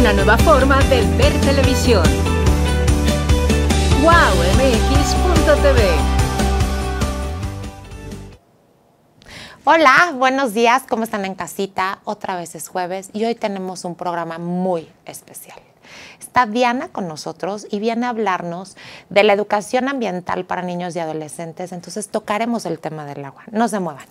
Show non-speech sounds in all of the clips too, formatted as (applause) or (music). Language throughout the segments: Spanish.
una nueva forma de ver televisión. wowmx.tv Hola, buenos días, ¿cómo están en casita? Otra vez es jueves y hoy tenemos un programa muy especial. Está Diana con nosotros y viene a hablarnos de la educación ambiental para niños y adolescentes, entonces tocaremos el tema del agua. No se muevan.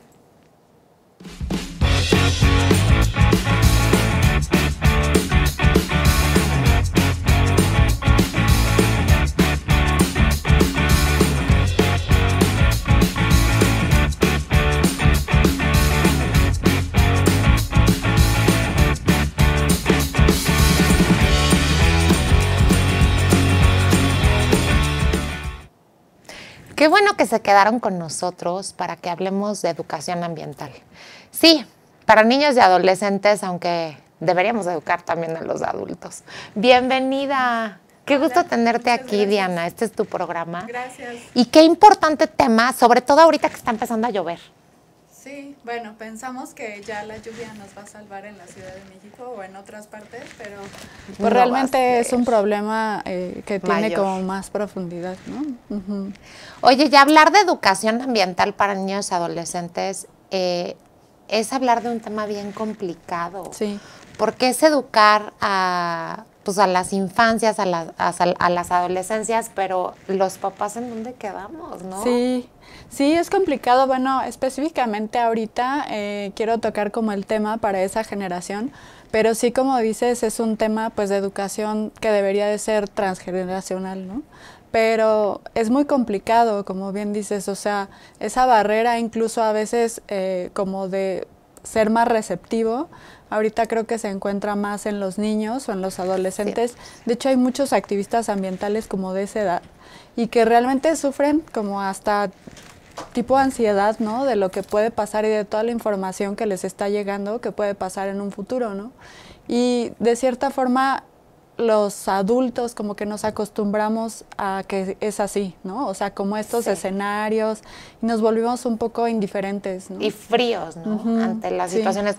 Qué bueno que se quedaron con nosotros para que hablemos de educación ambiental. Sí, para niños y adolescentes, aunque deberíamos educar también a los adultos. Bienvenida. Qué gusto tenerte aquí, Diana. Este es tu programa. Gracias. Y qué importante tema, sobre todo ahorita que está empezando a llover. Sí, bueno, pensamos que ya la lluvia nos va a salvar en la Ciudad de México o en otras partes, pero... Pues realmente es un problema eh, que tiene como más profundidad, ¿no? Oye, ya hablar de educación ambiental para niños y adolescentes eh, es hablar de un tema bien complicado. Sí. Porque es educar a pues a las infancias, a, a, las adolescencias, pero los papás en dónde quedamos, ¿no? Sí, sí, es complicado. Bueno, específicamente ahorita eh, quiero tocar como el tema para esa generación, pero sí, como dices, es un tema pues de educación que debería de ser transgeneracional, ¿no? Pero es muy complicado, como bien dices, o sea, esa barrera incluso a veces eh, como de ser más receptivo Ahorita creo que se encuentra más en los niños o en los adolescentes. De hecho, hay muchos activistas ambientales como de esa edad y que realmente sufren como hasta tipo ansiedad, ¿no? De lo que puede pasar y de toda la información que les está llegando que puede pasar en un futuro, ¿no? Y de cierta forma los adultos como que nos acostumbramos a que es así, ¿no? O sea, como estos escenarios, y nos volvimos un poco indiferentes, ¿no? Y fríos, ¿no? Ante las situaciones.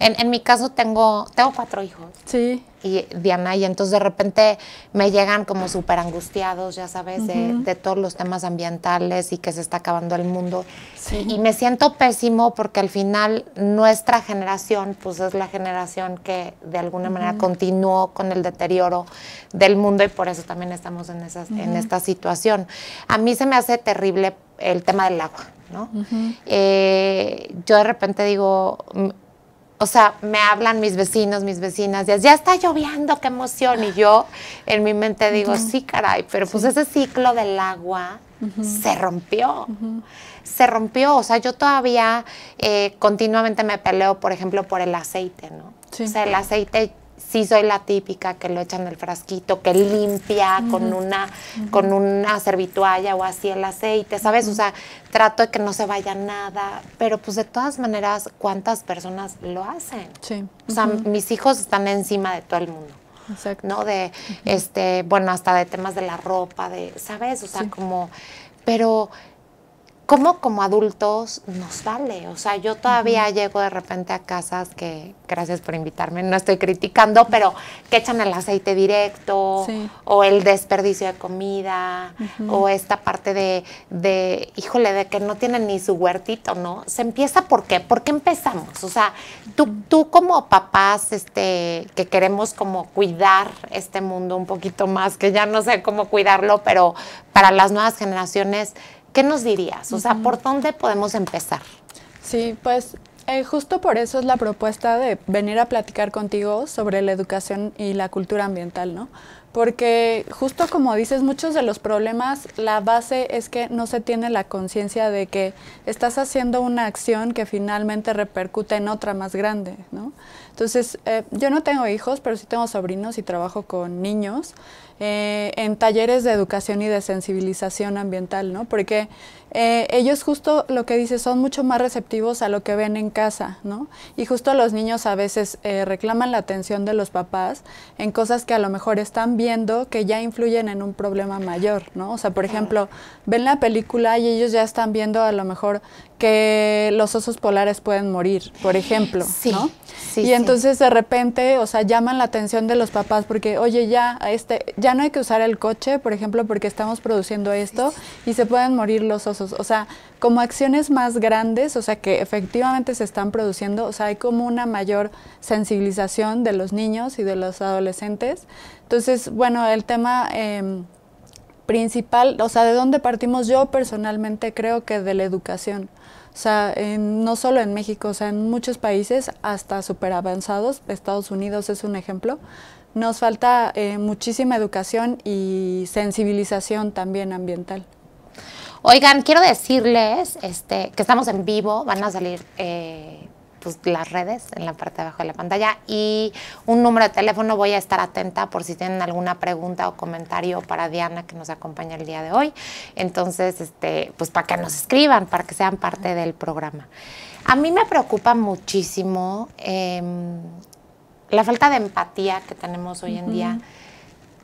En, mi caso tengo, tengo cuatro hijos. Sí y Diana, y entonces de repente me llegan como súper angustiados, ya sabes, de, todos los temas ambientales y que se está acabando el mundo. Y, me siento pésimo porque al final nuestra generación, pues es la generación que de alguna manera continuó con el deterioro del mundo y por eso también estamos en, en esta situación. A mí se me hace terrible el tema del agua. ¿no? Eh, yo de repente digo, o sea, me hablan mis vecinos, mis vecinas, ya, está lloviendo, qué emoción. Y yo en mi mente digo, sí, caray, pero pues ese ciclo del agua se rompió. Se rompió. O sea, yo todavía eh, continuamente me peleo, por ejemplo, por el aceite, ¿no? Sí. O sea, el aceite sí soy la típica que lo echan el frasquito, que limpia con una con una servitualla o así el aceite, ¿sabes? O sea, trato de que no se vaya nada, pero pues de todas maneras, ¿cuántas personas lo hacen? Sí. O sea, mis hijos están encima de todo el mundo. Exacto. ¿No? De este, bueno, hasta de temas de la ropa, de, ¿sabes? O sea, como pero ¿Cómo como adultos nos vale? O sea, yo todavía llego de repente a casas que, gracias por invitarme, no estoy criticando, pero que echan el aceite directo, o el desperdicio de comida, o esta parte de, híjole, de que no tienen ni su huertito, ¿no? Se empieza por qué, ¿por qué empezamos? O sea, tú, tú como papás este, que queremos como cuidar este mundo un poquito más, que ya no sé cómo cuidarlo, pero para las nuevas generaciones, ¿Qué nos dirías? O sea, ¿por dónde podemos empezar? Sí, pues eh, justo por eso es la propuesta de venir a platicar contigo sobre la educación y la cultura ambiental, ¿no? Porque justo como dices, muchos de los problemas, la base es que no se tiene la conciencia de que estás haciendo una acción que finalmente repercute en otra más grande, ¿no? Entonces, eh, yo no tengo hijos, pero sí tengo sobrinos y trabajo con niños. Eh, en talleres de educación y de sensibilización ambiental, ¿no? Porque eh, ellos justo lo que dice son mucho más receptivos a lo que ven en casa, ¿no? Y justo los niños a veces eh, reclaman la atención de los papás en cosas que a lo mejor están viendo que ya influyen en un problema mayor, ¿no? O sea, por ejemplo, ven la película y ellos ya están viendo a lo mejor que los osos polares pueden morir, por ejemplo, ¿no? y entonces de repente, o sea, llaman la atención de los papás porque, oye, ya a este ya no hay que usar el coche, por ejemplo, porque estamos produciendo esto y se pueden morir los osos. O sea, como acciones más grandes, o sea, que efectivamente se están produciendo, o sea, hay como una mayor sensibilización de los niños y de los adolescentes. Entonces, bueno, el tema... Em, principal, o sea, de dónde partimos yo personalmente creo que de la educación. O sea, no solo en México, o sea, en muchos países, hasta súper avanzados, Estados Unidos es un ejemplo, nos falta eh, muchísima educación y sensibilización también ambiental. Oigan, quiero decirles este, que estamos en vivo, van a salir eh, pues, las redes en la parte de abajo de la pantalla y un número de teléfono, voy a estar atenta por si tienen alguna pregunta o comentario para Diana que nos acompaña el día de hoy. Entonces, este, pues para que nos escriban, para que sean parte del programa. A mí me preocupa muchísimo eh, la falta de empatía que tenemos hoy en día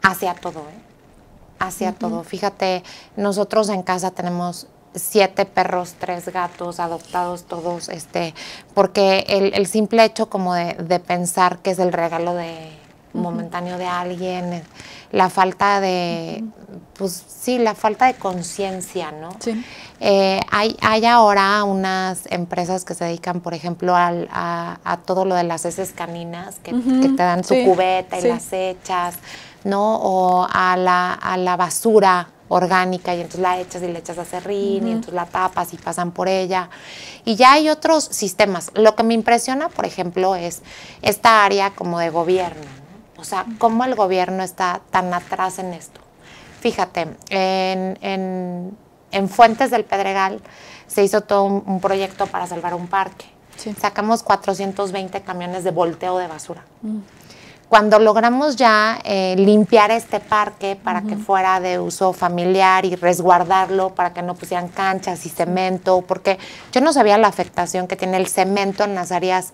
hacia todo, ¿eh? hacia todo. Fíjate, nosotros en casa tenemos siete perros, tres gatos, adoptados todos, este, porque el, simple hecho como de pensar que es el regalo de momentáneo de alguien, eh, la falta de, pues sí, la falta de conciencia, ¿no? Sí. Eh, hay, ahora unas empresas que se dedican, por ejemplo, al, a, todo lo de las heces caninas, que, te dan su cubeta y las echas, ¿no? O a la, a la basura orgánica y entonces la echas y le echas a serrín y entonces la tapas y pasan por ella. Y ya hay otros sistemas. Lo que me impresiona, por ejemplo, es esta área como de gobierno, o sea, ¿cómo el gobierno está tan atrás en esto? Fíjate, en, Fuentes del Pedregal se hizo todo un, proyecto para salvar un parque. Sacamos 420 camiones de volteo de basura. Mm. Cuando logramos ya eh, limpiar este parque para que fuera de uso familiar y resguardarlo para que no pusieran canchas y cemento, porque yo no sabía la afectación que tiene el cemento en las áreas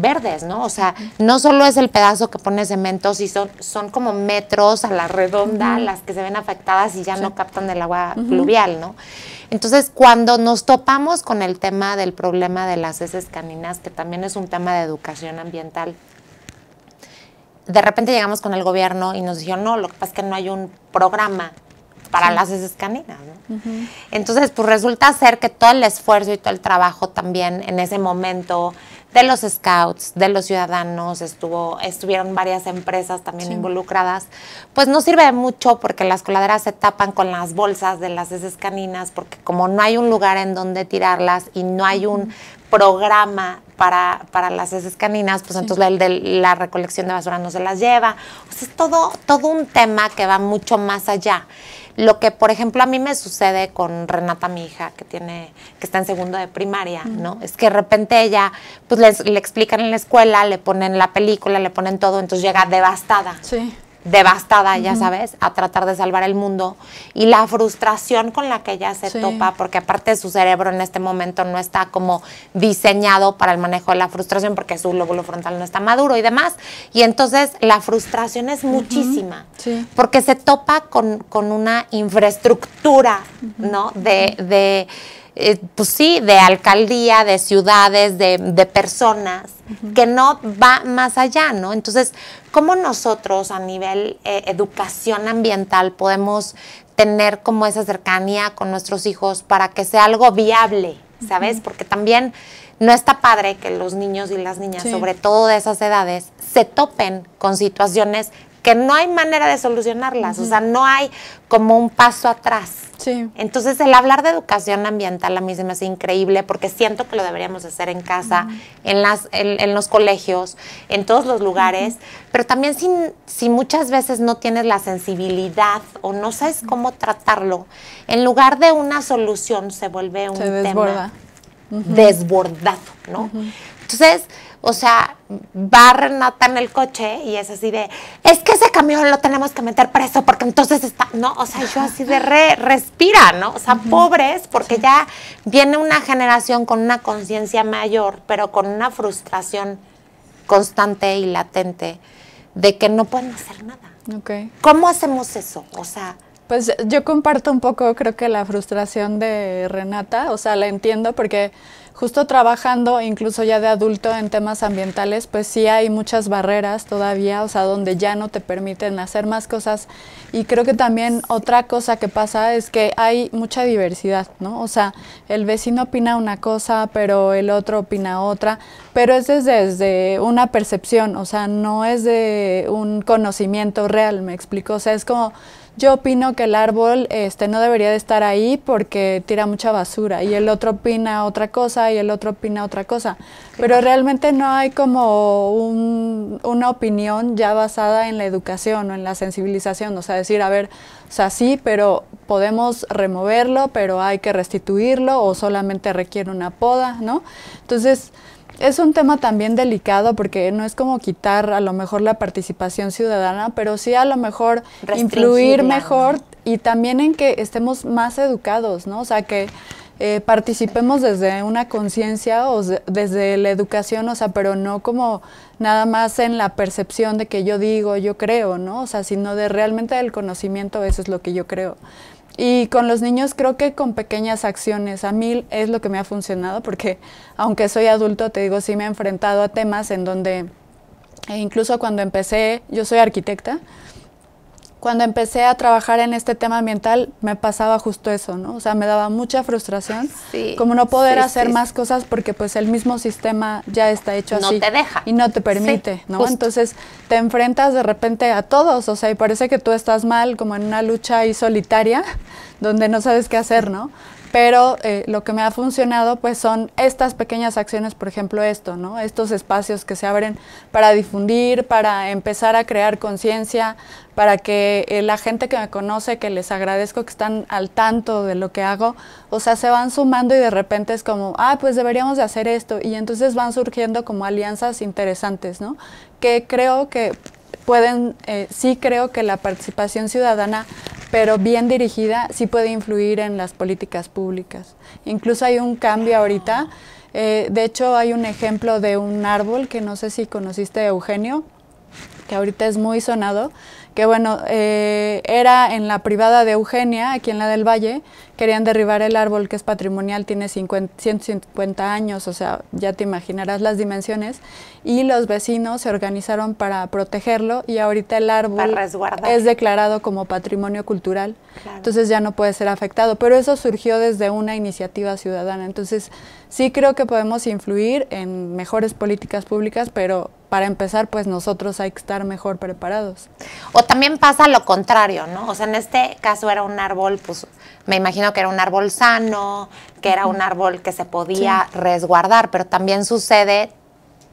verdes, ¿no? O sea, no solo es el pedazo que pone cemento, si son, son como metros a la redonda las que se ven afectadas y ya no captan el agua pluvial, ¿no? Entonces, cuando nos topamos con el tema del problema de las heces caninas, que también es un tema de educación ambiental, de repente llegamos con el gobierno y nos dijeron, no, lo que pasa es que no hay un programa para las heces caninas. ¿no? Entonces, pues resulta ser que todo el esfuerzo y todo el trabajo también en ese momento de los scouts, de los ciudadanos, estuvo, estuvieron varias empresas también involucradas, pues no sirve mucho porque las coladeras se tapan con las bolsas de las heces caninas, porque como no hay un lugar en donde tirarlas y no hay un programa para, las heces caninas, pues entonces el de la recolección de basura no se las lleva. es todo, todo un tema que va mucho más allá. Lo que, por ejemplo, a mí me sucede con Renata, mi hija, que tiene, que está en segundo de primaria, ¿no? Es que de repente ella, pues le explican en la escuela, le ponen la película, le ponen todo, entonces llega devastada. Sí devastada, ya sabes, a tratar de salvar el mundo y la frustración con la que ella se topa, porque aparte su cerebro en este momento no está como diseñado para el manejo de la frustración porque su lóbulo frontal no está maduro y demás. Y entonces la frustración es muchísima, porque se topa con, una infraestructura, ¿no? de eh, pues sí, de alcaldía, de ciudades, de, personas, que no va más allá, ¿no? Entonces, ¿cómo nosotros a nivel eh, educación ambiental podemos tener como esa cercanía con nuestros hijos para que sea algo viable, ¿sabes? Porque también no está padre que los niños y las niñas, sobre todo de esas edades, se topen con situaciones que no hay manera de solucionarlas, o sea, no hay como un paso atrás. Entonces, el hablar de educación ambiental a mí se me hace increíble porque siento que lo deberíamos hacer en casa, en, las, en, los colegios, en todos los lugares, pero también si, si muchas veces no tienes la sensibilidad o no sabes cómo tratarlo, en lugar de una solución se vuelve un tema desbordado, ¿no? Entonces, o sea, va Renata en el coche y es así de, es que ese camión lo tenemos que meter preso porque entonces está, no, o sea, yo así de respira, ¿no? O sea, pobres, porque ya viene una generación con una conciencia mayor, pero con una frustración constante y latente de que no pueden hacer nada. Okay. ¿Cómo hacemos eso? O sea... Pues yo comparto un poco, creo que la frustración de Renata, o sea, la entiendo porque justo trabajando incluso ya de adulto en temas ambientales, pues sí hay muchas barreras todavía, o sea, donde ya no te permiten hacer más cosas. Y creo que también otra cosa que pasa es que hay mucha diversidad, ¿no? O sea, el vecino opina una cosa, pero el otro opina otra, pero es desde, desde una percepción, o sea, no es de un conocimiento real, me explico, o sea, es como yo opino que el árbol este, no debería de estar ahí porque tira mucha basura y el otro opina otra cosa y el otro opina otra cosa. Pero realmente no hay como una opinión ya basada en la educación o en la sensibilización, o sea, decir, a ver, o sea, sí, pero podemos removerlo, pero hay que restituirlo o solamente requiere una poda, ¿no? Entonces, es un tema también delicado porque no es como quitar a lo mejor la participación ciudadana, pero sí a lo mejor influir mejor y también en que estemos más educados, ¿no? O sea, que eh, participemos desde una conciencia o desde la educación, o sea, pero no como nada más en la percepción de que yo digo, yo creo, ¿no? O sea, sino de realmente el conocimiento, eso es lo que yo creo. Y con los niños creo que con pequeñas acciones. A mí es lo que me ha funcionado porque aunque soy adulto, te digo, sí me he enfrentado a temas en donde, e incluso cuando empecé, yo soy arquitecta, cuando empecé a trabajar en este tema ambiental, me pasaba justo eso, ¿no? O sea, me daba mucha frustración, (laughs) como no poder hacer más cosas porque pues el mismo sistema ya está hecho así. te deja. Y no te permite, ¿no? Entonces te enfrentas de repente a todos, o sea, y parece que tú estás mal, como en una lucha ahí solitaria, (laughs) donde no sabes qué hacer, ¿no? pero eh, lo que me ha funcionado pues son estas pequeñas acciones, por ejemplo esto, ¿no? Estos espacios que se abren para difundir, para empezar a crear conciencia, para que eh, la gente que me conoce, que les agradezco que están al tanto de lo que hago, o sea, se van sumando y de repente es como, ah, pues deberíamos de hacer esto, y entonces van surgiendo como alianzas interesantes, ¿no? Que creo que pueden, eh, sí creo que la participación ciudadana, pero bien dirigida, sí puede influir en las políticas públicas. Incluso hay un cambio ahorita. Eh, de hecho, hay un ejemplo de un árbol que no sé si conociste, Eugenio, que ahorita es muy sonado, que bueno, eh, era en la privada de Eugenia, aquí en la del Valle, querían derribar el árbol que es patrimonial, tiene 150 años, o sea, ya te imaginarás las dimensiones, y los vecinos se organizaron para protegerlo y ahorita el árbol es declarado como patrimonio cultural, entonces ya no puede ser afectado, pero eso surgió desde una iniciativa ciudadana, entonces Sí creo que podemos influir en mejores políticas públicas, pero para empezar, pues nosotros hay que estar mejor preparados. O también pasa lo contrario, ¿no? O sea, en este caso era un árbol, pues me imagino que era un árbol sano, que era un árbol que se podía resguardar, pero también sucede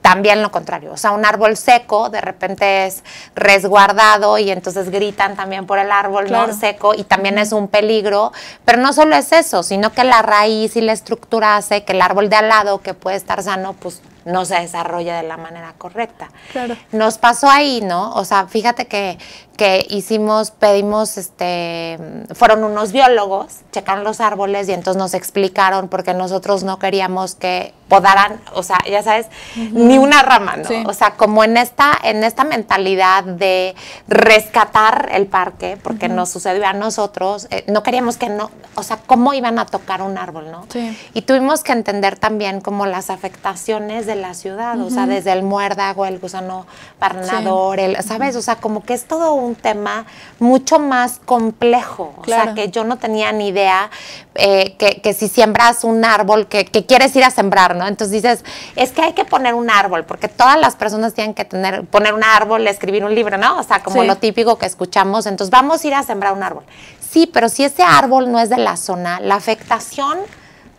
también lo contrario. O sea, un árbol seco de repente es resguardado y entonces gritan también por el árbol no seco y también es un peligro. Pero no solo es eso, sino que la raíz y la estructura hace que el árbol de al lado, que puede estar sano, pues no se desarrolla de la manera correcta. Claro. Nos pasó ahí, ¿no? O sea, fíjate que, que hicimos, pedimos, este, fueron unos biólogos, checaron los árboles y entonces nos explicaron porque nosotros no queríamos que podaran, o sea, ya sabes, ni una rama, ¿no? O sea, como en esta, en esta mentalidad de rescatar el parque, porque nos sucedió a nosotros, eh, no queríamos que no, o sea, cómo iban a tocar un árbol, ¿no? Sí. Y tuvimos que entender también como las afectaciones de la ciudad, o sea, desde el muérdago, el gusano parnador, el, ¿sabes? O sea, como que es todo un tema mucho más complejo, o sea, que yo no tenía ni idea eh, que, si siembras un árbol, que, quieres ir a sembrar, ¿no? Entonces dices, es que hay que poner un árbol, porque todas las personas tienen que tener, poner un árbol, escribir un libro, ¿no? O sea, como lo típico que escuchamos, entonces vamos a ir a sembrar un árbol. Sí, pero si ese árbol no es de la zona, la afectación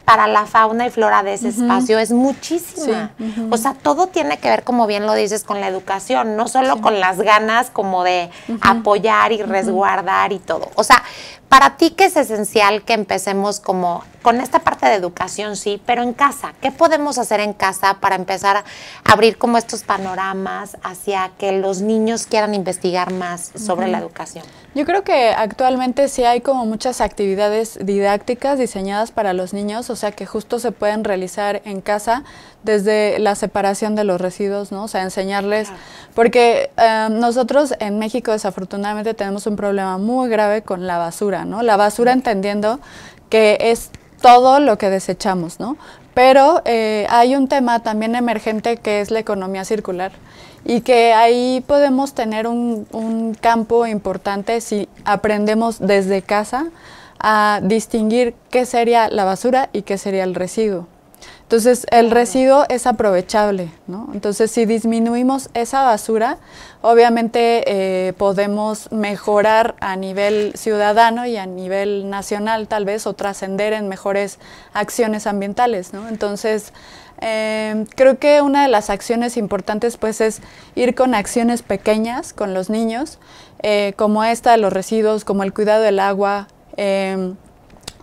para la fauna y flora de ese espacio es muchísima. O sea, todo tiene que ver, como bien lo dices, con la educación, no solo con las ganas como de apoyar y resguardar y todo. O sea, para ti que es esencial que empecemos como con esta parte de educación, sí, pero en casa, ¿qué podemos hacer en casa para empezar a abrir como estos panoramas hacia que los niños quieran investigar más sobre la educación? Yo creo que actualmente sí hay como muchas actividades didácticas diseñadas para los niños, o sea que justo se pueden realizar en casa, desde la separación de los residuos, ¿no? O sea, enseñarles, porque em, nosotros en México desafortunadamente tenemos un problema muy grave con la basura, ¿no? La basura entendiendo que es todo lo que desechamos, ¿no? Pero eh, hay un tema también emergente que es la economía circular y que ahí podemos tener un, un, campo importante si aprendemos desde casa a distinguir qué sería la basura y qué sería el residuo. Entonces, el residuo es aprovechable, ¿no? Entonces, si disminuimos esa basura, obviamente eh, podemos mejorar a nivel ciudadano y a nivel nacional, tal vez, o trascender en mejores acciones ambientales, ¿no? Entonces, eh, creo que una de las acciones importantes, pues, es ir con acciones pequeñas con los niños, eh, como esta de los residuos, como el cuidado del agua,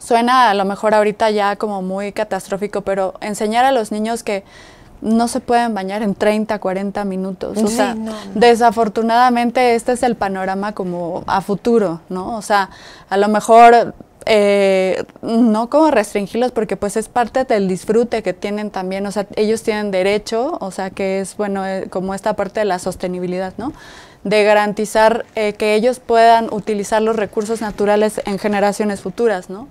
Suena a lo mejor ahorita ya como muy catastrófico, pero enseñar a los niños que no se pueden bañar en 30, 40 minutos. O sea, desafortunadamente este es el panorama como a futuro, ¿no? O sea, a lo mejor eh, no como restringirlos porque pues es parte del disfrute que tienen también, o sea, ellos tienen derecho, o sea, que es, bueno, eh, como esta parte de la sostenibilidad, ¿no? de garantizar eh, que ellos puedan utilizar los recursos naturales en generaciones futuras, ¿no?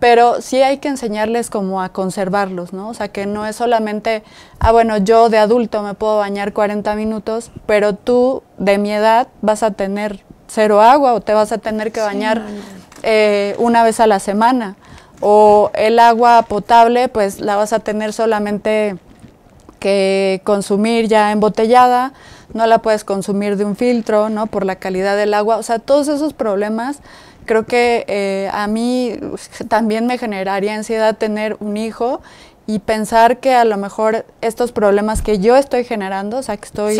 Pero sí hay que enseñarles como a conservarlos, ¿no? O sea, que no es solamente, ah, bueno, yo de adulto me puedo bañar 40 minutos, pero tú de mi edad vas a tener cero agua o te vas a tener que bañar eh, una vez a la semana. O el agua potable, pues la vas a tener solamente que consumir ya embotellada no la puedes consumir de un filtro, ¿no? Por la calidad del agua, o sea, todos esos problemas creo que eh, a mí también me generaría ansiedad tener un hijo y pensar que a lo mejor estos problemas que yo estoy generando, o sea, que estoy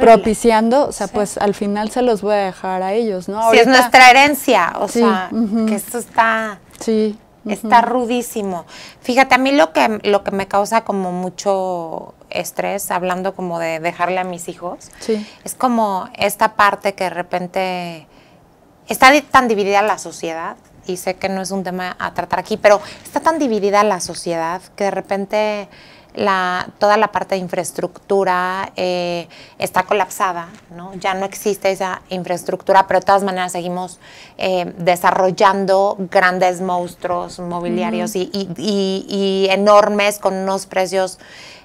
propiciando, o sea, pues al final se los voy a dejar a ellos, ¿no? Si es nuestra herencia, o sea, que esto está... Sí. Está rudísimo. Fíjate, a mí lo que, lo que me causa como mucho estrés, hablando como de dejarle a mis hijos, es como esta parte que de repente está tan dividida la sociedad, y sé que no es un tema a tratar aquí, pero está tan dividida la sociedad que de repente la, toda la parte de infraestructura eh, está colapsada, ¿no? ya no existe esa infraestructura, pero de todas maneras seguimos eh, desarrollando grandes monstruos mobiliarios y, enormes con unos precios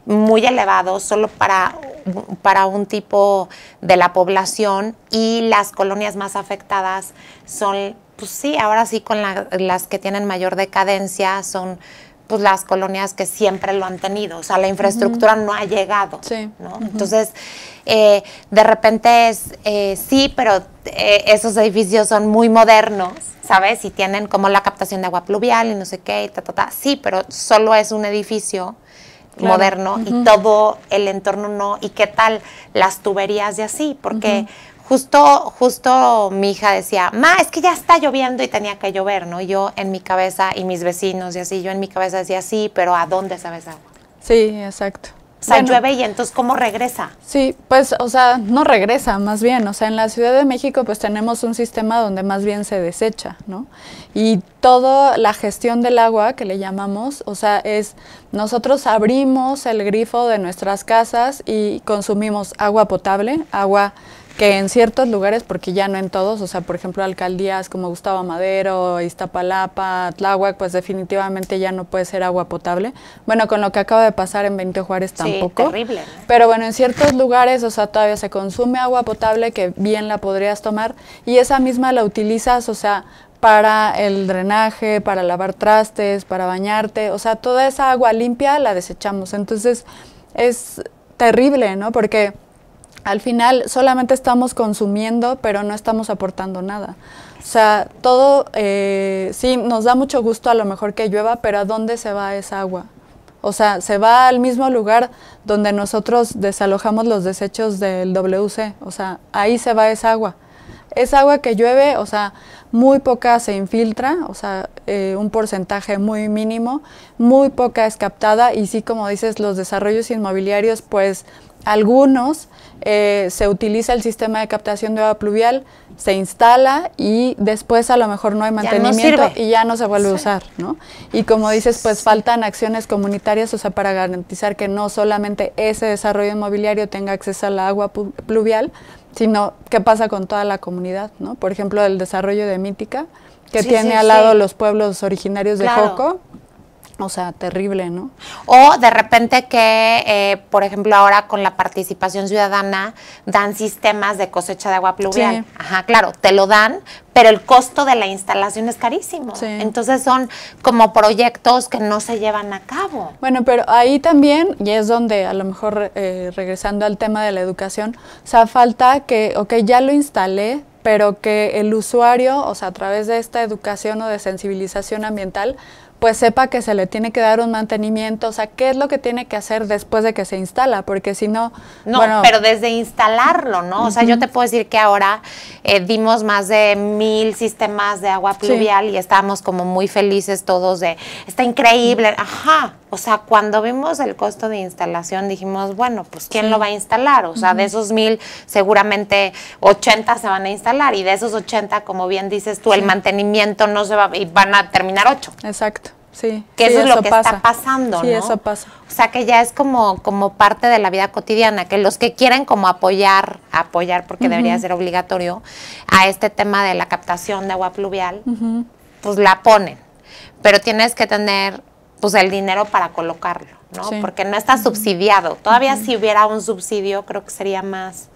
muy elevados solo para, para un tipo de la población y las colonias más afectadas son, pues sí, ahora sí con las que tienen mayor decadencia, son pues las colonias que siempre lo han tenido, o sea, la infraestructura no ha llegado, Entonces, eh, de repente es, eh, sí, pero eh, esos edificios son muy modernos, ¿sabes? Y tienen como la captación de agua pluvial y no sé qué, y ta, ta, ta. Sí, pero solo es un edificio moderno y todo el entorno no, y qué tal las tuberías y así, porque Justo, justo mi hija decía, ma, es que ya está lloviendo y tenía que llover, ¿no? yo en mi cabeza y mis vecinos y así, yo en mi cabeza decía, sí, pero ¿a dónde sabes agua? Sí, exacto. O sea, llueve y entonces ¿cómo regresa? Sí, pues, o sea, no regresa, más bien. O sea, en la Ciudad de México pues tenemos un sistema donde más bien se desecha, ¿no? Y toda la gestión del agua que le llamamos, o sea, es nosotros abrimos el grifo de nuestras casas y consumimos agua potable, agua que en ciertos lugares, porque ya no en todos, o sea, por ejemplo, alcaldías como Gustavo Madero, Iztapalapa, Tláhuac, pues definitivamente ya no puede ser agua potable. Bueno, con lo que acaba de pasar en Benito Juárez tampoco. Sí, terrible. Pero bueno, en ciertos lugares, o sea, todavía se consume agua potable que bien la podrías tomar y esa misma la utilizas, o sea, para el drenaje, para lavar trastes, para bañarte, o sea, toda esa agua limpia la desechamos. Entonces, es terrible, ¿no? Porque al final solamente estamos consumiendo, pero no estamos aportando nada. O sea, todo, eh, sí, nos da mucho gusto a lo mejor que llueva, pero ¿a dónde se va esa agua? O sea, se va al mismo lugar donde nosotros desalojamos los desechos del WC. O sea, ahí se va esa agua. Esa agua que llueve, o sea, muy poca se infiltra, o sea, eh, un porcentaje muy mínimo, muy poca es captada y sí, como dices, los desarrollos inmobiliarios, pues algunos eh, se utiliza el sistema de captación de agua pluvial, se instala y después a lo mejor no hay mantenimiento y ya no se vuelve a usar, ¿no? Y como dices, pues faltan acciones comunitarias, o sea, para garantizar que no solamente ese desarrollo inmobiliario tenga acceso a la agua pluvial, sino qué pasa con toda la comunidad, ¿no? Por ejemplo, el desarrollo de Mítica, que tiene al lado los pueblos originarios de Coco. Joco, o sea, terrible, ¿no? O de repente que, eh, por ejemplo, ahora con la participación ciudadana dan sistemas de cosecha de agua pluvial. Ajá, claro, te lo dan, pero el costo de la instalación es carísimo. Entonces son como proyectos que no se llevan a cabo. Bueno, pero ahí también, y es donde a lo mejor eh, regresando al tema de la educación, o sea, falta que, ok, ya lo instalé, pero que el usuario, o sea, a través de esta educación o de sensibilización ambiental, pues sepa que se le tiene que dar un mantenimiento, o sea, qué es lo que tiene que hacer después de que se instala, porque si no... No, pero desde instalarlo, ¿no? O sea, yo te puedo decir que ahora eh, dimos más de mil sistemas de agua pluvial y estábamos como muy felices todos de, está increíble, ajá, o sea, cuando vimos el costo de instalación dijimos, bueno, pues ¿quién lo va a instalar? O sea, de esos mil seguramente 80 se van a instalar y de esos 80, como bien dices tú, el mantenimiento no se va y van a terminar ocho. Exacto. Sí, que eso, es lo que está pasando, sí, eso pasa. O sea, que ya es como, como parte de la vida cotidiana, que los que quieren como apoyar, apoyar, porque debería ser obligatorio, a este tema de la captación de agua pluvial, pues la ponen. Pero tienes que tener pues el dinero para colocarlo, ¿no? Porque no está subsidiado. Todavía si hubiera un subsidio, creo que sería más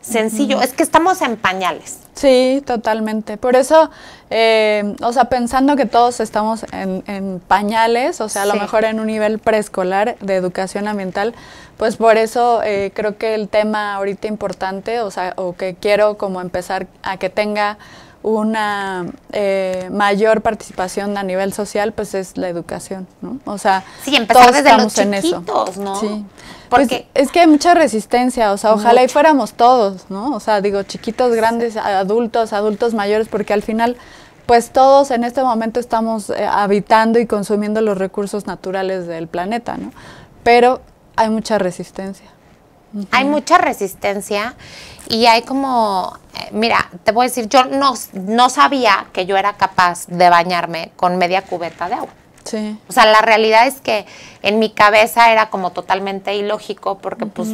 sencillo. Es que estamos en pañales. Sí, totalmente. Por eso, eh, o sea, pensando que todos estamos en, en pañales, o sea, a lo mejor en un nivel preescolar de educación ambiental, pues por eso eh, creo que el tema ahorita importante, o sea, o que quiero como empezar a que tenga una eh, mayor participación a nivel social, pues es la educación, ¿no? O sea, todos estamos en eso. ¿no? Sí. Porque pues, es que hay mucha resistencia, o sea, ojalá y fuéramos todos, ¿no? O sea, digo, chiquitos, grandes, adultos, adultos mayores, porque al final pues todos en este momento estamos eh, habitando y consumiendo los recursos naturales del planeta, ¿no? Pero hay mucha resistencia. Hay mucha resistencia y hay como, eh, mira, te voy a decir, yo no, no sabía que yo era capaz de bañarme con media cubeta de agua. Sí. O sea, la realidad es que en mi cabeza era como totalmente ilógico porque pues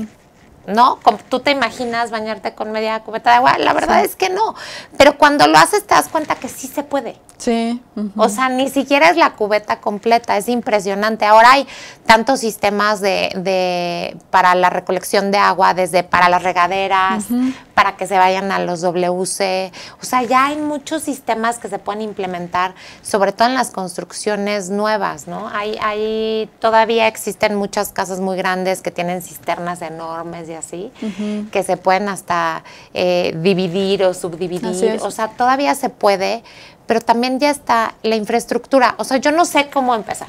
¿no? ¿Tú te imaginas bañarte con media cubeta de agua? La verdad es que no, pero cuando lo haces te das cuenta que sí se puede. Sí. O sea, ni siquiera es la cubeta completa, es impresionante. Ahora hay tantos sistemas de, para la recolección de agua, desde para las regaderas, para que se vayan a los WC. O sea, ya hay muchos sistemas que se pueden implementar, sobre todo en las construcciones nuevas, ¿no? Hay, hay todavía existen muchas casas muy grandes que tienen cisternas enormes así, que se pueden hasta eh, dividir o subdividir. O sea, todavía se puede, pero también ya está la infraestructura. O sea, yo no sé cómo empezar.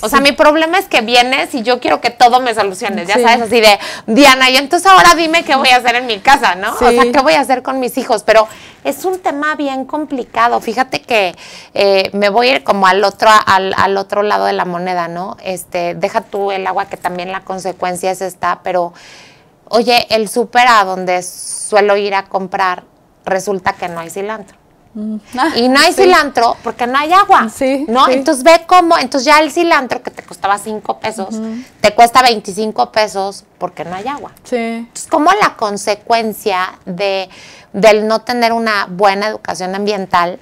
O sea, mi problema es que vienes y yo quiero que todo me soluciones, ya sabes, así de, Diana, y entonces ahora dime qué voy a hacer en mi casa, ¿no? O sea, qué voy a hacer con mis hijos, pero es un tema bien complicado. Fíjate que eh, me voy a ir como al otro, al, al, otro lado de la moneda, ¿no? Este, deja tú el agua, que también la consecuencia es esta, pero, oye, el súper a donde suelo ir a comprar, resulta que no hay cilantro. Mm. Ah, y no hay cilantro porque no hay agua. ¿No? Entonces ve cómo, entonces ya el cilantro que te costaba 5 pesos, te cuesta 25 pesos porque no hay agua. Sí. Entonces, como la consecuencia de, del no tener una buena educación ambiental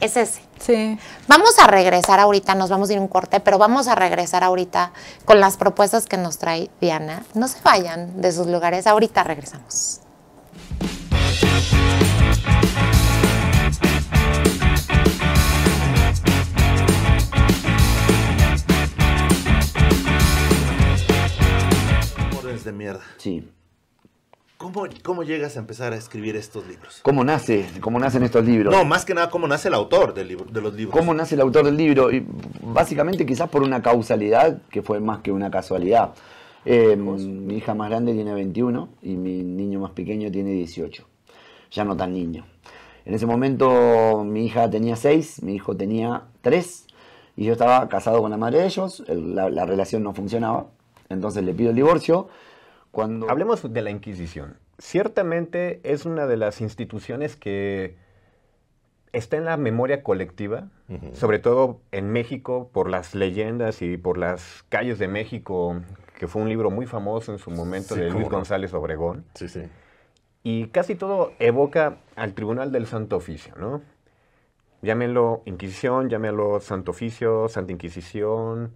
es ese. Sí. Vamos a regresar ahorita, nos vamos a ir un corte, pero vamos a regresar ahorita con las propuestas que nos trae Diana. No se vayan de sus lugares, ahorita regresamos. de mierda. Sí. ¿Cómo, ¿Cómo, llegas a empezar a escribir estos libros? ¿Cómo nace? ¿Cómo nacen estos libros? No, más que nada, ¿cómo nace el autor del libro, de los libros? ¿Cómo nace el autor del libro? Y básicamente quizás por una causalidad que fue más que una casualidad. Eh, mi hija más grande tiene 21 y mi niño más pequeño tiene 18. Ya no tan niño. En ese momento mi hija tenía 6, mi hijo tenía 3 y yo estaba casado con la madre de ellos, la relación no funcionaba entonces le pido el divorcio. Cuando... Hablemos de la Inquisición. Ciertamente es una de las instituciones que está en la memoria colectiva, sobre todo en México, por las leyendas y por las calles de México, que fue un libro muy famoso en su momento de Luis González Obregón. Y casi todo evoca al Tribunal del Santo Oficio, ¿no? Llámenlo Inquisición, llámenlo Santo Oficio, Santa Inquisición,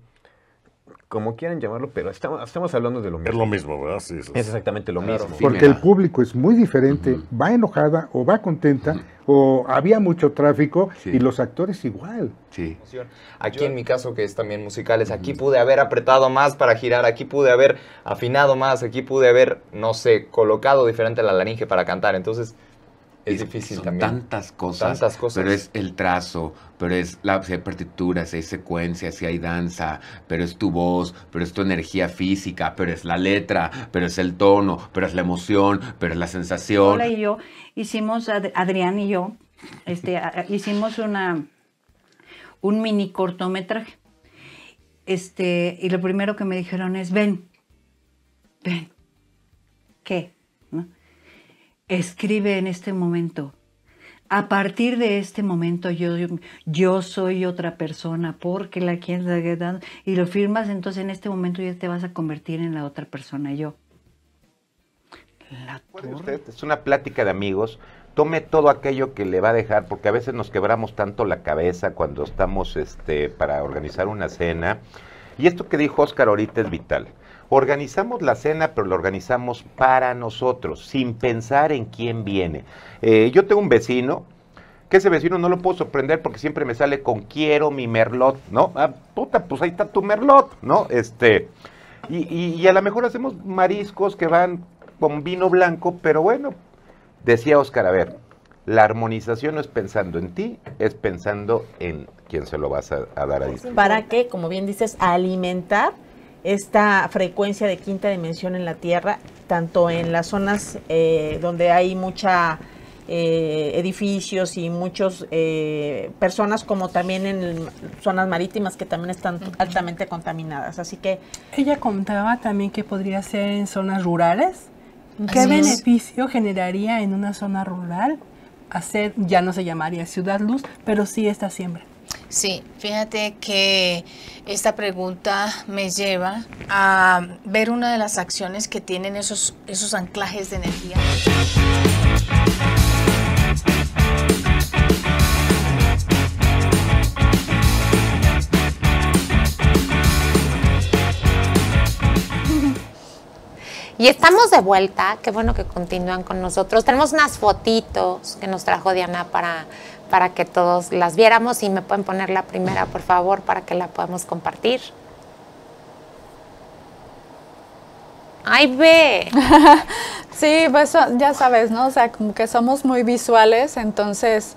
como quieran llamarlo, pero estamos, estamos hablando de lo mismo. Es lo mismo, ¿verdad? Sí, es exactamente lo mismo. Porque el público es muy diferente, va enojada o va contenta, o había mucho tráfico y los actores igual. Sí. Aquí en mi caso, que es también musicales, aquí pude haber apretado más para girar, aquí pude haber afinado más, aquí pude haber, no sé, colocado diferente la laringe para cantar. Entonces, es difícil son Tantas cosas, tantas cosas. Pero es el trazo, pero es la, si hay si hay secuencias, si hay danza, pero es tu voz, pero es tu energía física, pero es la letra, pero es el tono, pero es la emoción, pero es la sensación. Hola y yo hicimos, Adrián y yo, este, hicimos una, un mini cortometraje. Este, y lo primero que me dijeron es, ven, ven. ¿Qué? Escribe en este momento. A partir de este momento yo, yo, soy otra persona porque la quien y lo firmas, entonces en este momento ya te vas a convertir en la otra persona yo. es una plática de amigos. Tome todo aquello que le va a dejar, porque a veces nos quebramos tanto la cabeza cuando estamos este, para organizar una cena. Y esto que dijo Oscar ahorita es vital. Organizamos la cena, pero la organizamos para nosotros, sin pensar en quién viene. Eh, yo tengo un vecino, que ese vecino no lo puedo sorprender porque siempre me sale con quiero mi merlot, ¿no? Ah, puta, pues ahí está tu merlot, ¿no? Este, y, a lo mejor hacemos mariscos que van con vino blanco, pero bueno, decía Oscar, a ver, la armonización no es pensando en ti, es pensando en quién se lo vas a, dar a pues, disfrutar. ¿Para qué? Como bien dices, alimentar esta frecuencia de quinta dimensión en la Tierra, tanto en las zonas eh, donde hay mucha eh, edificios y muchas eh, personas, como también en zonas marítimas que también están altamente contaminadas. Así que ella contaba también que podría ser en zonas rurales. ¿Qué beneficio generaría en una zona rural hacer, ya no se llamaría ciudad luz, pero sí esta siembra? Sí, fíjate que esta pregunta me lleva a ver una de las acciones que tienen esos, anclajes de energía. Y estamos de vuelta, qué bueno que continúan con nosotros. Tenemos unas fotitos que nos trajo Diana para para que todos las viéramos y me pueden poner la primera, por favor, para que la podamos compartir. ¡Ay, ve! (laughs) sí, pues ya sabes, ¿no? O sea, como que somos muy visuales, entonces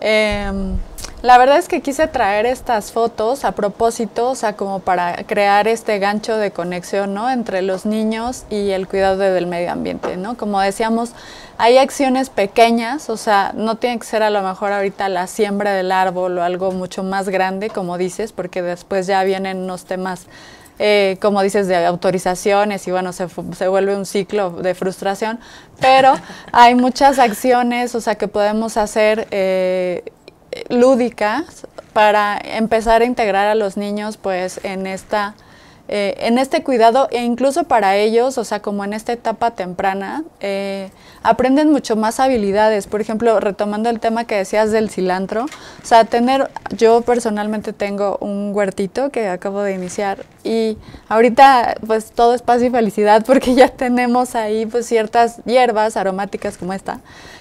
Em, la verdad es que quise traer estas fotos a propósito, o sea, como para crear este gancho de conexión, ¿no? Entre los niños y el cuidado del medio ambiente, ¿no? Como decíamos, hay acciones pequeñas, o sea, no tiene que ser a lo mejor ahorita la siembra del árbol o algo mucho más grande, como dices, porque después ya vienen unos temas eh, como dices, de autorizaciones y bueno, se, se vuelve un ciclo de frustración, pero (laughs) hay muchas acciones, o sea, que podemos hacer eh, lúdicas para empezar a integrar a los niños pues en esta... Eh, en este cuidado e incluso para ellos, o sea, como en esta etapa temprana, aprenden mucho más habilidades. Por ejemplo, retomando el tema que decías del cilantro, o sea, tener, yo personalmente tengo un huertito que acabo de iniciar y ahorita pues todo es paz y felicidad porque (laughs) ya tenemos ahí pues ciertas hierbas aromáticas como esta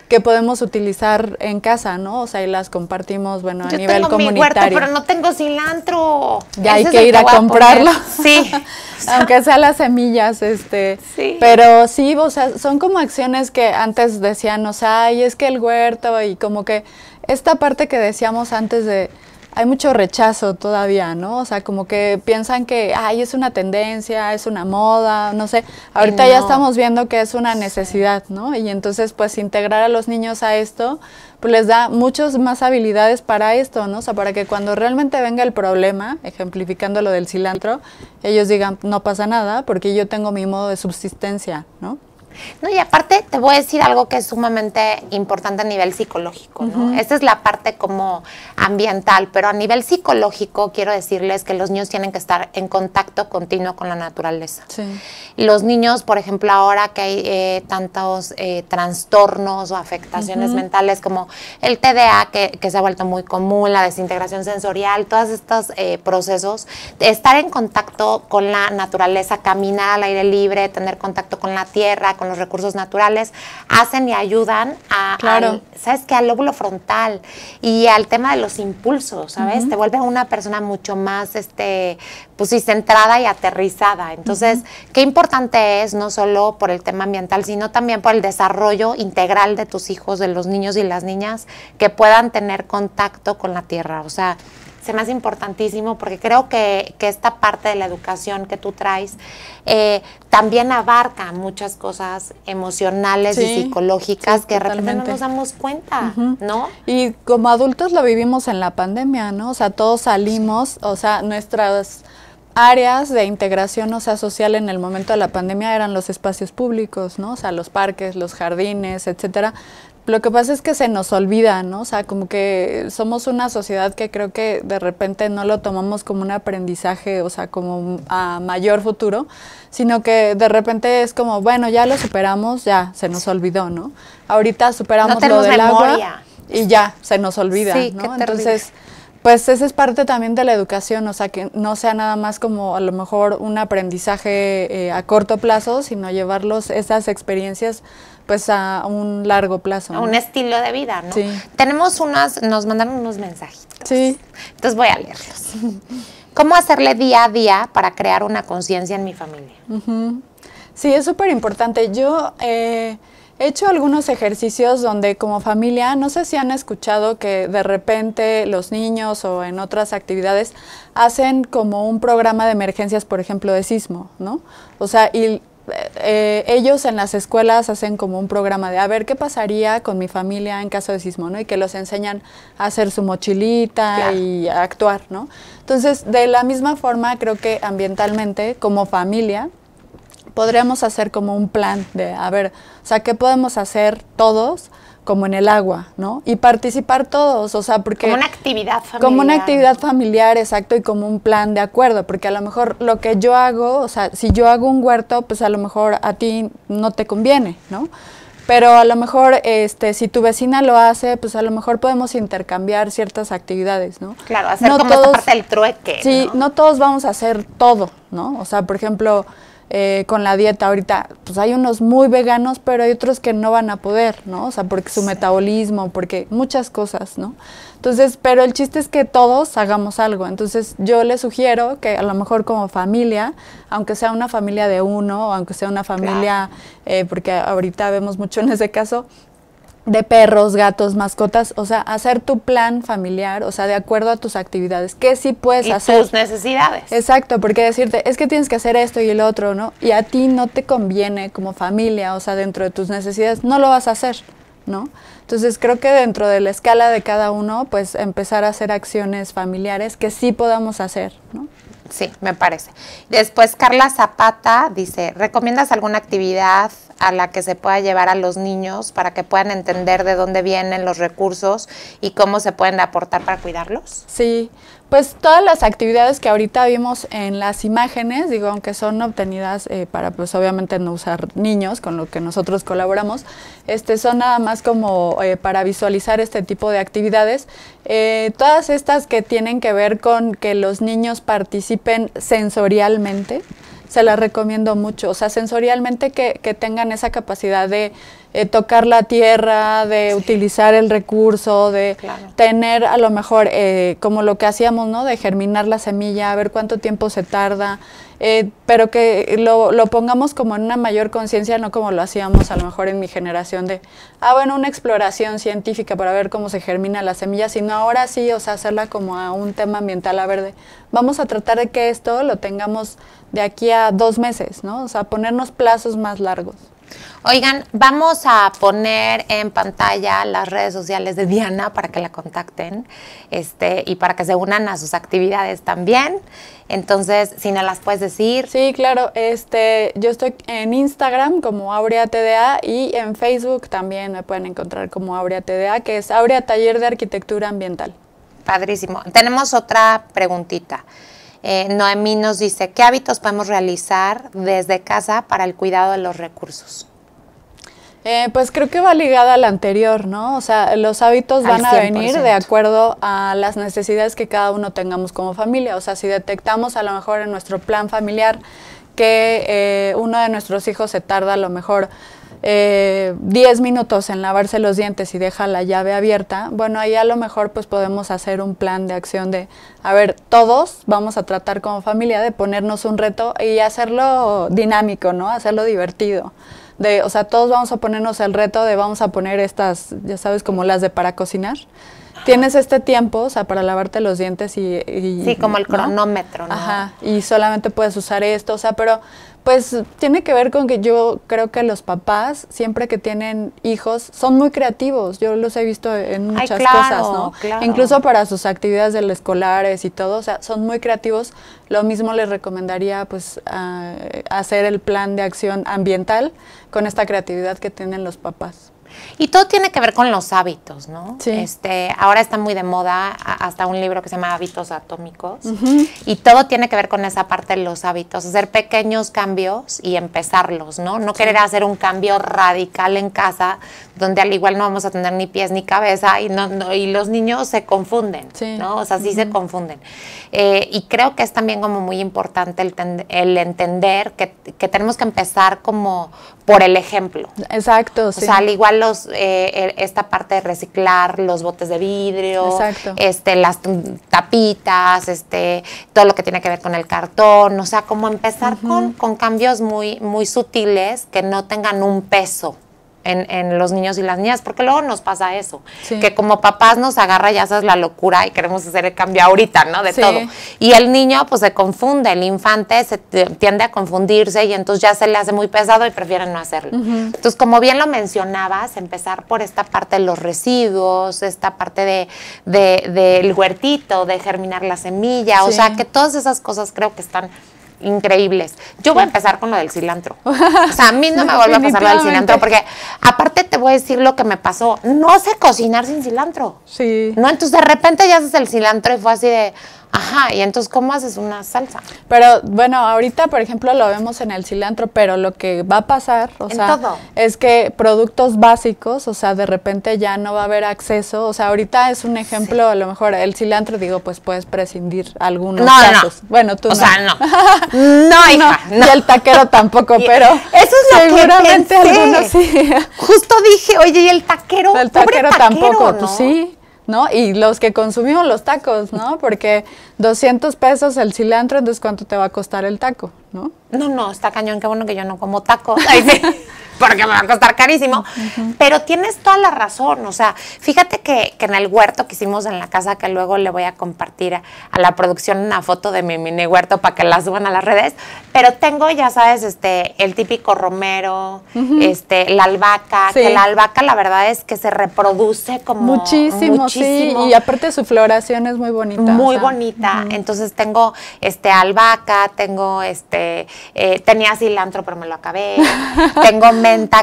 que podemos utilizar en casa, ¿no? O sea, y las compartimos, bueno, a Yo nivel tengo comunitario. Mi huerto, pero no tengo cilantro. Ya hay que ir a comprarlo. sí. (laughs) (laughs) Aunque sea las semillas, este. Sí. Pero sí, o sea, son como acciones que antes decían, o sea, y es que el huerto y como que esta parte que decíamos antes de hay mucho rechazo todavía, ¿no? O sea, como que piensan que, ay, es una tendencia, es una moda, no sé. Ahorita ya estamos viendo que es una necesidad, ¿no? Y entonces, pues, integrar a los niños a esto, pues les da muchas más habilidades para esto, ¿no? O sea, para que cuando realmente venga el problema, ejemplificando lo del cilantro, ellos digan, no pasa nada, porque yo tengo mi modo de subsistencia, ¿no? No, y aparte te voy a decir algo que es sumamente importante a nivel psicológico, ¿no? Esta es la parte como ambiental, pero a nivel psicológico quiero decirles que los niños tienen que estar en contacto continuo con la naturaleza. Los niños, por ejemplo, ahora que hay eh, tantos eh, trastornos o afectaciones mentales como el TDA, que, se ha vuelto muy común, la desintegración sensorial, todos estos eh, procesos, estar en contacto con la naturaleza, caminar al aire libre, tener contacto con la tierra, con los recursos naturales, hacen y ayudan a, ¿sabes qué? Al lóbulo frontal y al tema de los impulsos, ¿sabes? Te vuelve una persona mucho más, este, pues sí, centrada y aterrizada. Entonces, qué importante es, no solo por el tema ambiental, sino también por el desarrollo integral de tus hijos, de los niños y las niñas, que puedan tener contacto con la tierra. O sea, más me importantísimo porque creo que, esta parte de la educación que tú traes eh, también abarca muchas cosas emocionales y psicológicas que realmente no nos damos cuenta, ¿no? Y como adultos lo vivimos en la pandemia, ¿no? O sea, todos salimos, o sea, nuestras áreas de integración, o sea, social en el momento de la pandemia eran los espacios públicos, ¿no? O sea, los parques, los jardines, etcétera. Lo que pasa es que se nos olvida, ¿no? O sea, como que somos una sociedad que creo que de repente no lo tomamos como un aprendizaje, o sea, como a mayor futuro, sino que de repente es como, bueno, ya lo superamos, ya se nos olvidó, ¿no? Ahorita superamos lo del agua y ya se nos olvida, ¿no? Entonces, pues esa es parte también de la educación, o sea, que no sea nada más como a lo mejor un aprendizaje eh, a corto plazo, sino llevarlos esas experiencias pues a un largo plazo. A Un estilo de vida, ¿no? Sí. Tenemos unas, nos mandaron unos mensajitos. Sí. Entonces voy a leerlos. (laughs) ¿Cómo hacerle día a día para crear una conciencia en mi familia? Sí, es súper importante. Yo eh, he hecho algunos ejercicios donde como familia, no sé si han escuchado que de repente los niños o en otras actividades hacen como un programa de emergencias, por ejemplo, de sismo, ¿no? O sea, y eh, ellos en las escuelas hacen como un programa de a ver qué pasaría con mi familia en caso de sismo, Y que los enseñan a hacer su mochilita y a actuar, Entonces, de la misma forma, creo que ambientalmente, como familia, podríamos hacer como un plan de, a ver, o sea, ¿qué podemos hacer todos? como en el agua, ¿no? Y participar todos, o sea, porque... Como una actividad familiar. Como una actividad familiar, exacto, y como un plan de acuerdo, porque a lo mejor lo que yo hago, o sea, si yo hago un huerto, pues a lo mejor a ti no te conviene, ¿no? Pero a lo mejor, este, si tu vecina lo hace, pues a lo mejor podemos intercambiar ciertas actividades, ¿no? Claro, hacer como todos, parte del trueque. Sí, no todos vamos a hacer todo, ¿no? O sea, por ejemplo, eh, con la dieta ahorita, pues hay unos muy veganos, pero hay otros que no van a poder, ¿no? O sea, porque su metabolismo, porque muchas cosas, ¿no? Entonces, pero el chiste es que todos hagamos algo. Entonces, yo les sugiero que a lo mejor como familia, aunque sea una familia de uno, aunque sea una familia, eh, porque ahorita vemos mucho en ese caso, de perros, gatos, mascotas, o sea, hacer tu plan familiar, o sea, de acuerdo a tus actividades, que sí puedes hacer. Tus necesidades. Exacto, porque decirte, es que tienes que hacer esto y el otro, ¿no? Y a ti no te conviene como familia, o sea, dentro de tus necesidades, no lo vas a hacer, ¿no? Entonces creo que dentro de la escala de cada uno, pues empezar a hacer acciones familiares que sí podamos hacer, ¿no? Sí, me parece. Después Carla Zapata dice, ¿recomiendas alguna actividad a la que se pueda llevar a los niños para que puedan entender de dónde vienen los recursos y cómo se pueden aportar para cuidarlos? Sí, pues todas las actividades que ahorita vimos en las imágenes, digo, aunque son obtenidas eh, para, pues obviamente no usar niños, con lo que nosotros colaboramos, este, son nada más como eh, para visualizar este tipo de actividades. Eh, todas estas que tienen que ver con que los niños participen sensorialmente, se las recomiendo mucho. O sea, sensorialmente que, que tengan esa capacidad de eh, tocar la tierra, de utilizar el recurso, de tener a lo mejor eh, como lo que hacíamos, ¿no? De germinar la semilla, a ver cuánto tiempo se tarda. Eh, pero que lo, pongamos como en una mayor conciencia, no como lo hacíamos a lo mejor en mi generación de, ah, bueno, una exploración científica para ver cómo se germina la semilla, sino ahora sí, o sea, hacerla como a un tema ambiental a verde. Vamos a tratar de que esto lo tengamos de aquí a dos meses, ¿no? O sea, ponernos plazos más largos. Oigan, vamos a poner en pantalla las redes sociales de Diana para que la contacten este, y para que se unan a sus actividades también. Entonces, si no las puedes decir. Sí, claro. Este, yo estoy en Instagram como Aurea TDA y en Facebook también me pueden encontrar como Aurea TDA, que es Aurea Taller de Arquitectura Ambiental. Padrísimo. Tenemos otra preguntita. Eh, Noemí nos dice, ¿qué hábitos podemos realizar desde casa para el cuidado de los recursos? Eh, pues creo que va ligada a la anterior, ¿no? O sea, los hábitos van a venir de acuerdo a las necesidades que cada uno tengamos como familia. O sea, si detectamos a lo mejor en nuestro plan familiar que eh, uno de nuestros hijos se tarda a lo mejor eh, 10 minutos en lavarse los dientes y deja la llave abierta, bueno, ahí a lo mejor pues podemos hacer un plan de acción de, a ver, todos vamos a tratar como familia de ponernos un reto y hacerlo dinámico, ¿no? Hacerlo divertido. De, o sea, todos vamos a ponernos el reto de vamos a poner estas, ya sabes, como las de para cocinar. Tienes este tiempo, o sea, para lavarte los dientes y... sí, como el cronómetro, ¿no? Ajá, y solamente puedes usar esto, o sea, pero pues tiene que ver con que yo creo que los papás, siempre que tienen hijos, son muy creativos. Yo los he visto en muchas cosas, ¿no? Incluso para sus actividades escolares y todo, o sea, son muy creativos. Lo mismo les recomendaría, pues, hacer el plan de acción ambiental con esta creatividad que tienen los papás. Y todo tiene que ver con los hábitos, ¿no? Sí. Este, ahora está muy de moda hasta un libro que se llama Hábitos Atómicos. Y todo tiene que ver con esa parte de los hábitos, hacer pequeños cambios y empezarlos, ¿no? No querer hacer un cambio radical en casa donde al igual no vamos a tener ni pies ni cabeza y, no, y los niños se confunden, ¿no? O sea, sí se confunden. Eh, y creo que es también como muy importante el, entender que, que, tenemos que empezar como por el ejemplo. Exacto, O sea, al igual los eh, er, esta parte de reciclar los botes de vidrio, este, las tapitas, este, todo lo que tiene que ver con el cartón, o sea, como empezar con, con cambios muy, muy sutiles que no tengan un peso en, los niños y las niñas, porque luego nos pasa eso, que como papás nos agarra, ya sabes, la locura y queremos hacer el cambio ahorita, ¿no? De todo. Y el niño pues se confunde, el infante se tiende a confundirse y entonces ya se le hace muy pesado y prefieren no hacerlo. Entonces, como bien lo mencionabas, empezar por esta parte de los residuos, esta parte del de, de, huertito, de germinar la semilla, o sea, que todas esas cosas creo que están increíbles. Yo voy a empezar con lo del cilantro. (laughs) O sea, a mí no me vuelve a pasar lo del cilantro, porque aparte te voy a decir lo que me pasó. No sé cocinar sin cilantro. Sí. No, entonces de repente ya haces el cilantro y fue así de, Ajá, y entonces, ¿cómo haces una salsa? Pero bueno, ahorita, por ejemplo, lo vemos en el cilantro, pero lo que va a pasar, o sea, es que productos básicos, o sea, de repente ya no va a haber acceso. O sea, ahorita es un ejemplo, a lo mejor el cilantro, digo, pues puedes prescindir algunos no, casos. No. Bueno, tú o sea, (laughs) no. no, hija, no. Y el taquero tampoco, pero. Eso es seguramente algunos sí. Justo dije, oye, ¿y el taquero? El taquero, tampoco, pues sí. ¿no? Y los que consumimos los tacos, ¿no? (laughs) Porque 200 pesos el cilantro, entonces ¿cuánto te va a costar el taco, no? No, no, está cañón, qué bueno que yo no como tacos. (laughs) porque me va a costar carísimo. Pero tienes toda la razón, o sea, fíjate que, en el huerto que hicimos en la casa, que luego le voy a compartir a, la producción una foto de mi mini huerto para que la suban a las redes, pero tengo, ya sabes, este, el típico romero, este, la albahaca, que la albahaca la verdad es que se reproduce como muchísimo, muchísimo. sí, y aparte su floración es muy bonita. Muy bonita, entonces tengo este albahaca, tengo este, eh, tenía cilantro pero me lo acabé, (laughs) tengo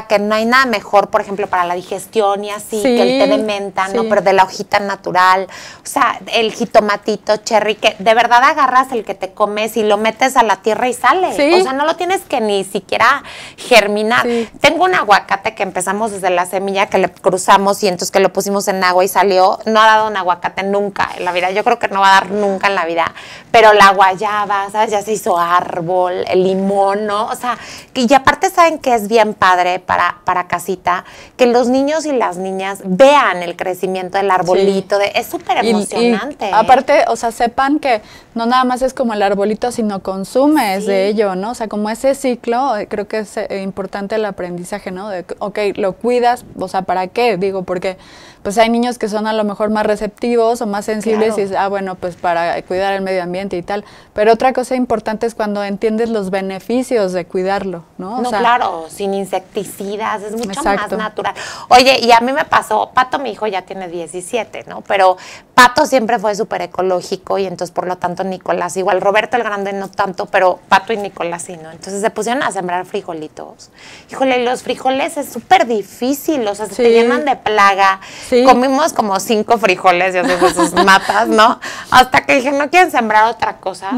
que no hay nada mejor, por ejemplo, para la digestión y así, que el té de menta, ¿no? Pero de la hojita natural, o sea, el jitomatito cherry, que de verdad agarras el que te comes y lo metes a la tierra y sale. O sea, no lo tienes que ni siquiera germinar. Tengo un aguacate que empezamos desde la semilla, que le cruzamos y entonces que lo pusimos en agua y salió. No ha dado un aguacate nunca en la vida. Yo creo que no va a dar nunca en la vida. Pero la guayaba, ¿sabes? Ya se hizo árbol, el limón, ¿no? O sea, y aparte saben que es bien padre para, para casita, que los niños y las niñas vean el crecimiento del arbolito, es súper emocionante. Y, aparte, o sea, sepan que no nada más es como el arbolito, sino consumes de ello, ¿no? O sea, como ese ciclo, eh, creo que es eh, importante el aprendizaje, ¿no? De, ok, lo cuidas, o sea, ¿para qué? Digo, porque pues hay niños que son a lo mejor más receptivos o más sensibles y, ah, bueno, pues para cuidar el medio ambiente y tal. Pero otra cosa importante es cuando entiendes los beneficios de cuidarlo, ¿no? O claro, sin insectos es mucho más natural. Oye, y a mí me pasó, Pato, mi hijo ya tiene 17, ¿no? Pero Pato siempre fue súper ecológico y entonces por lo tanto Nicolás, igual Roberto el Grande no tanto, pero Pato y Nicolás sí, ¿no? Entonces se pusieron a sembrar frijolitos. Híjole, los frijoles es súper difícil, o sea, se te llenan de plaga. Comimos como cinco frijoles, yo sé, pues, sus matas, ¿no? (laughs) Hasta que dije, no quieren sembrar otra cosa,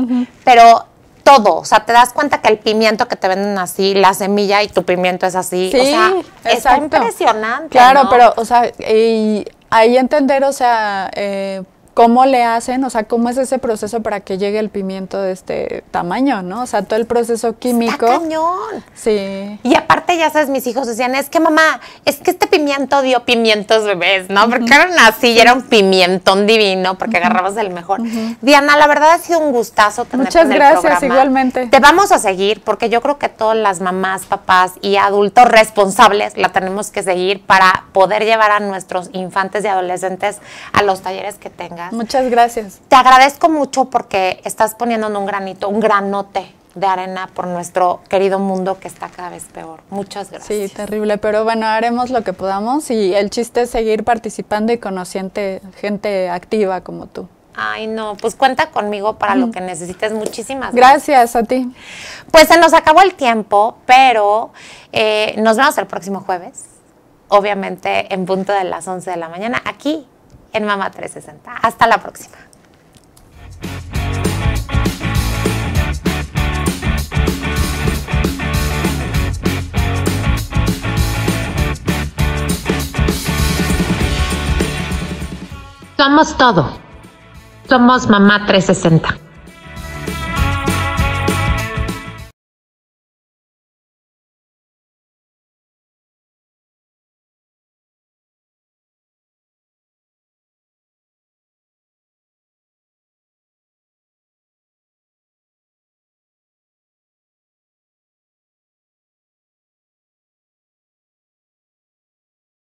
pero todo. O sea, te das cuenta que el pimiento que te venden así, la semilla y tu pimiento es así. Sí, o sea, impresionante. Claro, pero, o sea, y ahí entender, o sea, eh, ¿Cómo le hacen? O sea, ¿cómo es ese proceso para que llegue el pimiento de este tamaño, no? O sea, todo el proceso químico. Está cañón. Sí. Y aparte, ya sabes, mis hijos decían, es que mamá, es que este pimiento dio pimientos bebés, ¿no? Porque eran así, y era un pimientón divino, porque agarrabas el mejor. Diana, la verdad ha sido un gustazo tenerte Muchas en gracias, el programa. igualmente. Te vamos a seguir, porque yo creo que todas las mamás, papás y adultos responsables la tenemos que seguir para poder llevar a nuestros infantes y adolescentes a los talleres que tengan Muchas gracias. Te agradezco mucho porque estás poniendo un granito, un granote de arena por nuestro querido mundo que está cada vez peor. Muchas gracias. Sí, terrible, pero bueno, haremos lo que podamos y el chiste es seguir participando y conociendo gente activa como tú. Ay, no, pues cuenta conmigo para lo que necesites. Muchísimas gracias. Gracias a ti. Pues se nos acabó el tiempo, pero eh, nos vemos el próximo jueves, obviamente en punto de las 11 de la mañana, aquí en Mamá 360. Hasta la próxima. Somos todo. Somos Mamá 360.